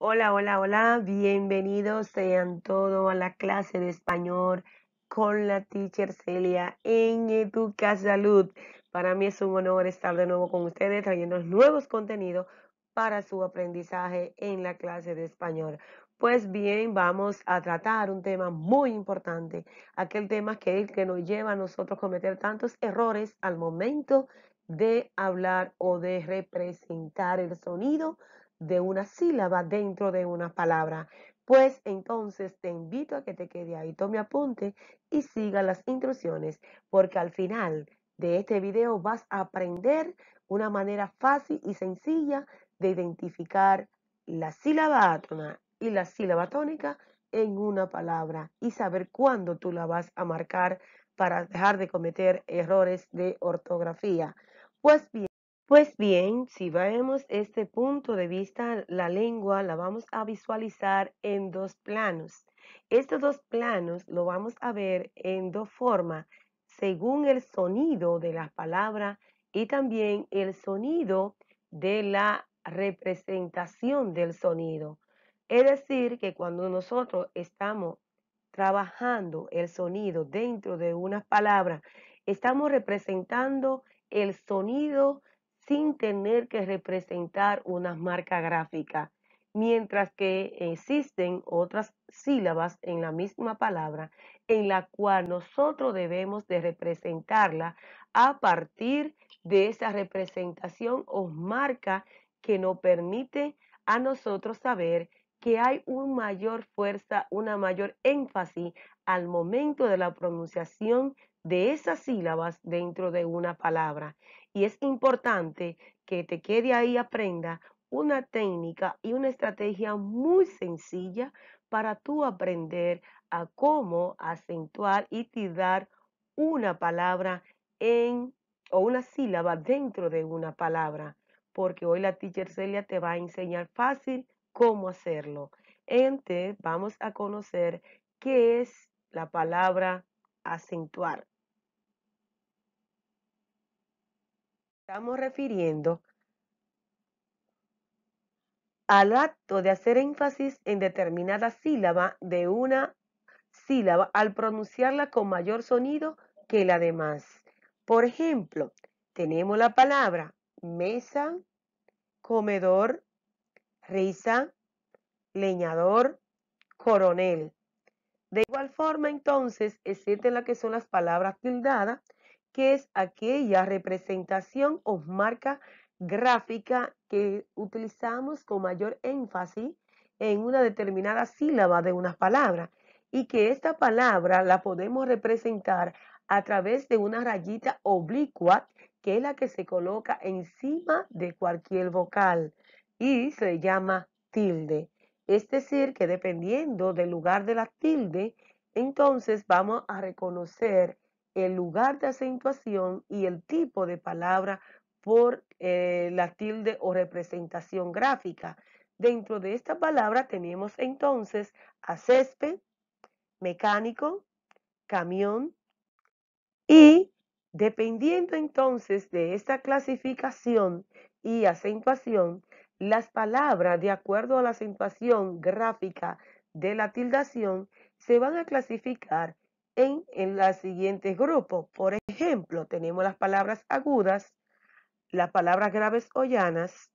Hola, hola, hola, bienvenidos sean todos a la clase de español con la teacher Celia en Educa Salud. Para mí es un honor estar de nuevo con ustedes trayendo nuevos contenidos para su aprendizaje en la clase de español. Pues bien, vamos a tratar un tema muy importante, aquel tema que es que nos lleva a nosotros a cometer tantos errores al momento de hablar o de representar el sonido de una sílaba dentro de una palabra. Pues entonces te invito a que te quede ahí, tome apunte y siga las instrucciones, porque al final de este video vas a aprender una manera fácil y sencilla de identificar la sílaba átona y la sílaba tónica en una palabra y saber cuándo tú la vas a marcar para dejar de cometer errores de ortografía. Pues bien, pues bien, si vemos este punto de vista, la lengua la vamos a visualizar en dos planos. Estos dos planos lo vamos a ver en dos formas, según el sonido de las palabras y también el sonido de la representación del sonido. Es decir, que cuando nosotros estamos trabajando el sonido dentro de una palabra, estamos representando el sonido sin tener que representar una marca gráfica, mientras que existen otras sílabas en la misma palabra en la cual nosotros debemos de representarla a partir de esa representación o marca que nos permite a nosotros saber que hay una mayor fuerza, una mayor énfasis al momento de la pronunciación de esas sílabas dentro de una palabra. Y es importante que te quede ahí, aprenda una técnica y una estrategia muy sencilla para tú aprender a cómo acentuar y tirar una palabra en o una sílaba dentro de una palabra, porque hoy la teacher Celia te va a enseñar fácil cómo hacerlo. Entonces vamos a conocer qué es la palabra acentuar. estamos refiriendo al acto de hacer énfasis en determinada sílaba de una sílaba al pronunciarla con mayor sonido que la demás. Por ejemplo, tenemos la palabra mesa, comedor, risa, leñador, coronel. De igual forma, entonces, en la que son las palabras tildadas que es aquella representación o marca gráfica que utilizamos con mayor énfasis en una determinada sílaba de una palabra y que esta palabra la podemos representar a través de una rayita oblicua que es la que se coloca encima de cualquier vocal y se llama tilde. Es este decir, que dependiendo del lugar de la tilde, entonces vamos a reconocer el lugar de acentuación y el tipo de palabra por eh, la tilde o representación gráfica. Dentro de esta palabra tenemos entonces a césped, mecánico, camión y dependiendo entonces de esta clasificación y acentuación, las palabras de acuerdo a la acentuación gráfica de la tildación se van a clasificar en, en siguiente siguientes grupos. Por ejemplo, tenemos las palabras agudas, las palabras graves o llanas,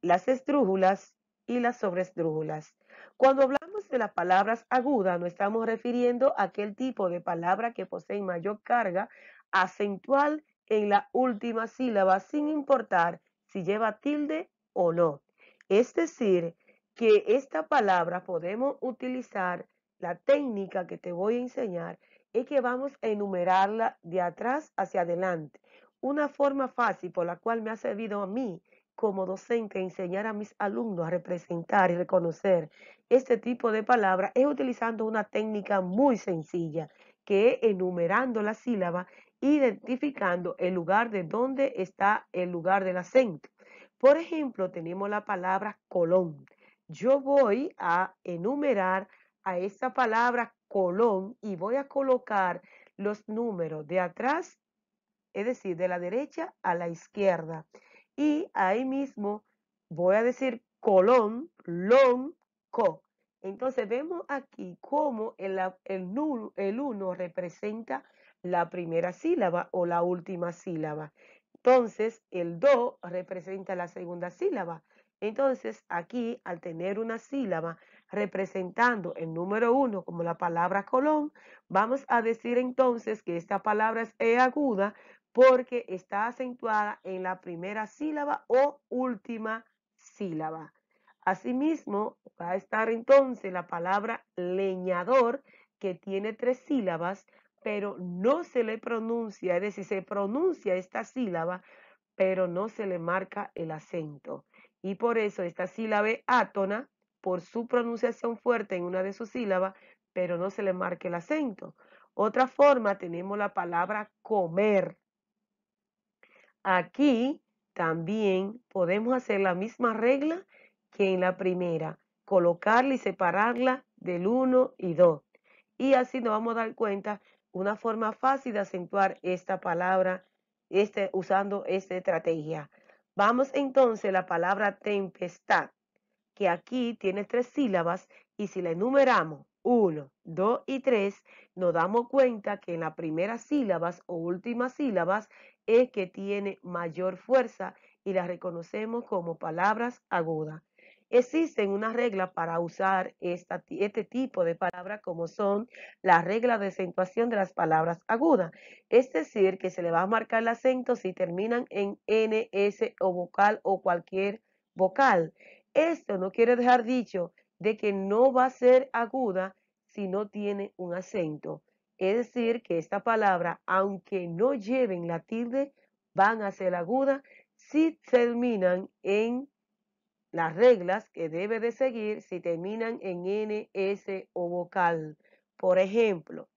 las estrújulas y las sobreestrújulas. Cuando hablamos de las palabras agudas, nos estamos refiriendo a aquel tipo de palabra que posee mayor carga acentual en la última sílaba, sin importar si lleva tilde o no. Es decir, que esta palabra podemos utilizar la técnica que te voy a enseñar es que vamos a enumerarla de atrás hacia adelante. Una forma fácil por la cual me ha servido a mí como docente enseñar a mis alumnos a representar y reconocer este tipo de palabras es utilizando una técnica muy sencilla, que es enumerando la sílaba, identificando el lugar de donde está el lugar del acento. Por ejemplo, tenemos la palabra colón. Yo voy a enumerar a esta palabra colón y voy a colocar los números de atrás, es decir, de la derecha a la izquierda. Y ahí mismo voy a decir colón, long, co. Entonces vemos aquí cómo el, el, uno representa la primera sílaba o la última sílaba. Entonces el do representa la segunda sílaba. Entonces aquí al tener una sílaba representando el número uno como la palabra colón, vamos a decir entonces que esta palabra es E aguda porque está acentuada en la primera sílaba o última sílaba. Asimismo, va a estar entonces la palabra leñador, que tiene tres sílabas, pero no se le pronuncia, es decir, se pronuncia esta sílaba, pero no se le marca el acento. Y por eso esta sílaba átona por su pronunciación fuerte en una de sus sílabas, pero no se le marque el acento. Otra forma tenemos la palabra comer. Aquí también podemos hacer la misma regla que en la primera, colocarla y separarla del 1 y 2. Y así nos vamos a dar cuenta una forma fácil de acentuar esta palabra este, usando esta estrategia. Vamos entonces a la palabra tempestad. Y aquí tiene tres sílabas y si la enumeramos 1, 2 y 3, nos damos cuenta que en las primeras sílabas o últimas sílabas es que tiene mayor fuerza y las reconocemos como palabras agudas. Existen unas reglas para usar este tipo de palabras como son las reglas de acentuación de las palabras agudas. Es decir, que se le va a marcar el acento si terminan en n, s o vocal o cualquier vocal. Esto no quiere dejar dicho de que no va a ser aguda si no tiene un acento. Es decir, que esta palabra, aunque no lleven la tilde, van a ser aguda si terminan en las reglas que debe de seguir si terminan en N, S o vocal. Por ejemplo,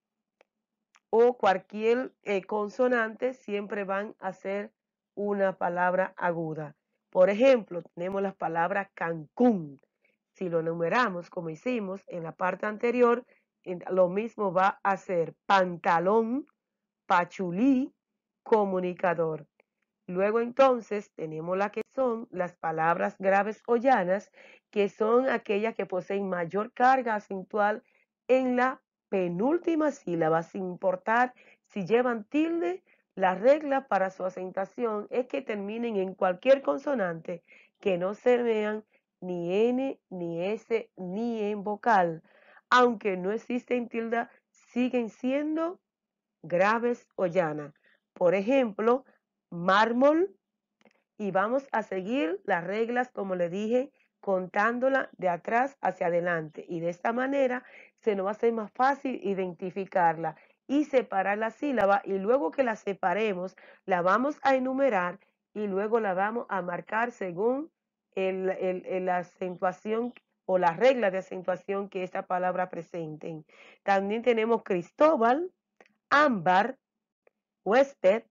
o cualquier eh, consonante siempre van a ser una palabra aguda. Por ejemplo, tenemos las palabras Cancún. Si lo enumeramos como hicimos en la parte anterior, lo mismo va a ser pantalón, pachulí, comunicador. Luego entonces tenemos la que son las palabras graves o llanas, que son aquellas que poseen mayor carga acentual en la penúltima sílaba, sin importar si llevan tilde la regla para su acentuación es que terminen en cualquier consonante, que no se vean ni N, ni S, ni en vocal. Aunque no existen tildas, siguen siendo graves o llanas. Por ejemplo, mármol. Y vamos a seguir las reglas, como le dije, contándola de atrás hacia adelante. Y de esta manera se nos va a más fácil identificarla y separar la sílaba y luego que la separemos, la vamos a enumerar y luego la vamos a marcar según la acentuación o las reglas de acentuación que esta palabra presenten. También tenemos Cristóbal, ámbar, huésped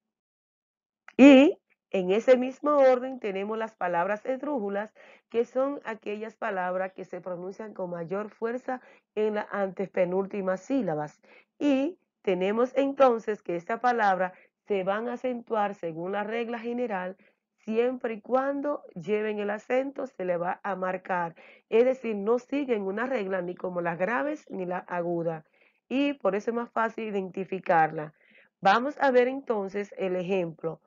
y en ese mismo orden tenemos las palabras esdrújulas, que son aquellas palabras que se pronuncian con mayor fuerza en las antepenúltimas sílabas. Y tenemos entonces que esta palabra se van a acentuar según la regla general siempre y cuando lleven el acento se le va a marcar. Es decir, no siguen una regla ni como las graves ni la aguda Y por eso es más fácil identificarla. Vamos a ver entonces el ejemplo.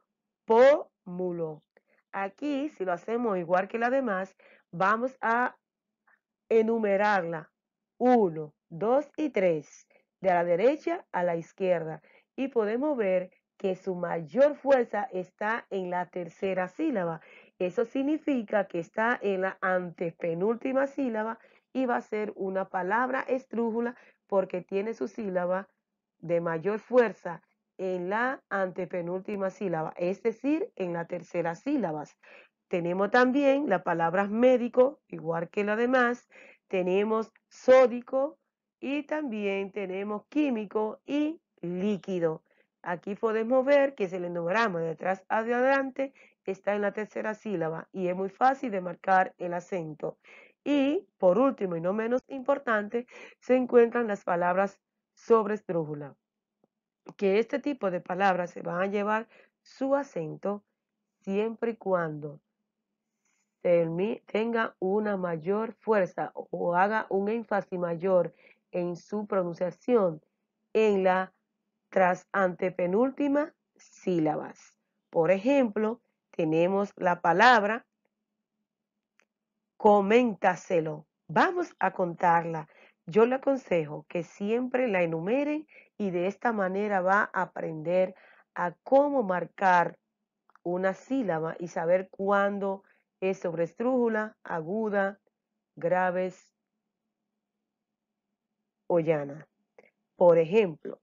Pómulo. Aquí, si lo hacemos igual que la demás, vamos a enumerarla. Uno, dos y tres de la derecha a la izquierda. Y podemos ver que su mayor fuerza está en la tercera sílaba. Eso significa que está en la antepenúltima sílaba y va a ser una palabra estrújula porque tiene su sílaba de mayor fuerza en la antepenúltima sílaba, es decir, en la tercera sílaba. Tenemos también la palabra médico, igual que la demás. Tenemos sódico, y también tenemos químico y líquido. Aquí podemos ver que el enumeramos de atrás hacia adelante está en la tercera sílaba y es muy fácil de marcar el acento. Y por último y no menos importante, se encuentran las palabras sobre estrújula. que este tipo de palabras se van a llevar su acento siempre y cuando tenga una mayor fuerza o haga un énfasis mayor en su pronunciación en la tras antepenúltima sílabas. Por ejemplo, tenemos la palabra coméntaselo. Vamos a contarla. Yo le aconsejo que siempre la enumeren y de esta manera va a aprender a cómo marcar una sílaba y saber cuándo es sobre aguda, graves o Por ejemplo,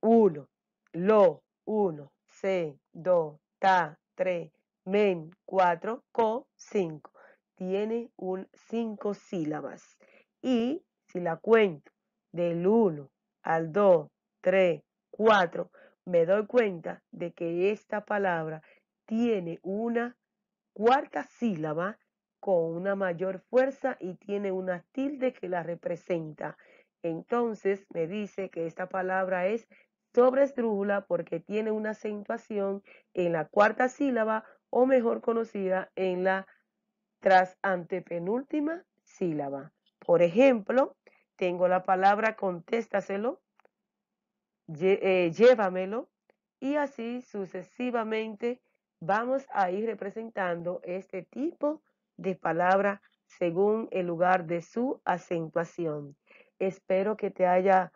1, lo, 1, se, 2, ta, 3, men, 4, co, 5. Tiene un 5 sílabas. Y si la cuento del 1 al 2, 3, 4, me doy cuenta de que esta palabra tiene una cuarta sílaba con una mayor fuerza y tiene una tilde que la representa. Entonces me dice que esta palabra es sobreestrújula porque tiene una acentuación en la cuarta sílaba o mejor conocida en la tras antepenúltima sílaba. Por ejemplo, tengo la palabra contéstaselo, eh, llévamelo y así sucesivamente vamos a ir representando este tipo de palabra según el lugar de su acentuación. Espero que te haya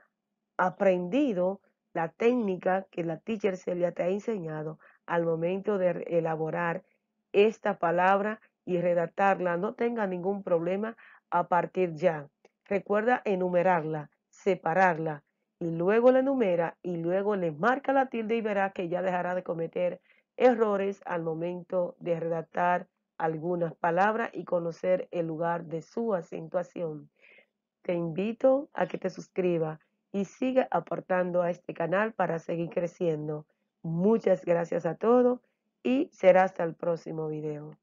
aprendido la técnica que la teacher Celia te ha enseñado al momento de elaborar esta palabra y redactarla. No tenga ningún problema a partir ya. Recuerda enumerarla, separarla y luego la enumera y luego le marca la tilde y verá que ya dejará de cometer errores al momento de redactar algunas palabras y conocer el lugar de su acentuación te invito a que te suscribas y siga aportando a este canal para seguir creciendo. Muchas gracias a todos y será hasta el próximo video.